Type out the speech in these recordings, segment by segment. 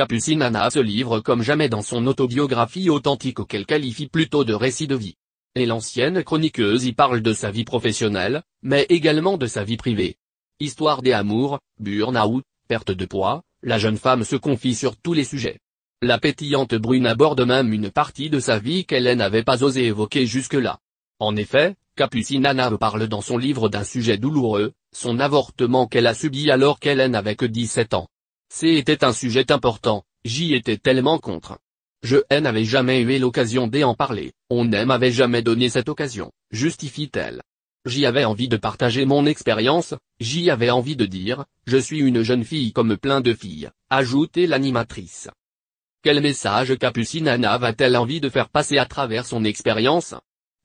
Capucine Anna se livre comme jamais dans son autobiographie authentique qu'elle qualifie plutôt de récit de vie. Et l'ancienne chroniqueuse y parle de sa vie professionnelle, mais également de sa vie privée. Histoire des amours, burn-out, perte de poids, la jeune femme se confie sur tous les sujets. La pétillante brune aborde même une partie de sa vie qu'elle n'avait pas osé évoquer jusque-là. En effet, Capucine Anna parle dans son livre d'un sujet douloureux, son avortement qu'elle a subi alors qu'elle n'avait que 17 ans. C'était un sujet important, j'y étais tellement contre. Je n'avais jamais eu l'occasion d'en parler, on ne m'avait jamais donné cette occasion, justifie-t-elle. J'y avais envie de partager mon expérience, j'y avais envie de dire, je suis une jeune fille comme plein de filles, ajoutait l'animatrice. Quel message Capucine Anna va-t-elle envie de faire passer à travers son expérience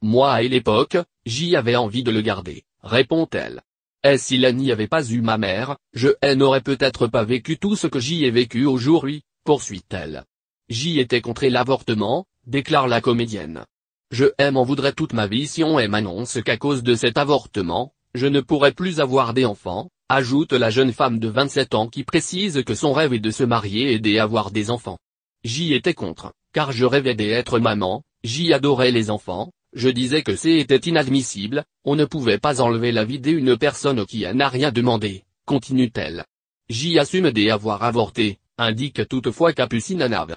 Moi et l'époque, j'y avais envie de le garder, répond-elle. Et eh, si elle n'y avait pas eu ma mère, je eh, n'aurais peut-être pas vécu tout ce que j'y ai vécu aujourd'hui, poursuit-elle. J'y étais contre l'avortement, déclare la comédienne. Je eh, m'en voudrais toute ma vie si on m'annonce qu'à cause de cet avortement, je ne pourrais plus avoir des enfants, ajoute la jeune femme de 27 ans qui précise que son rêve est de se marier et d'avoir des enfants. J'y étais contre, car je rêvais d'être maman, j'y adorais les enfants, je disais que c'était inadmissible, on ne pouvait pas enlever la vie d'une personne qui n'a rien demandé, continue-t-elle. J'y assume d'avoir avorté, indique toutefois Capucine Anab.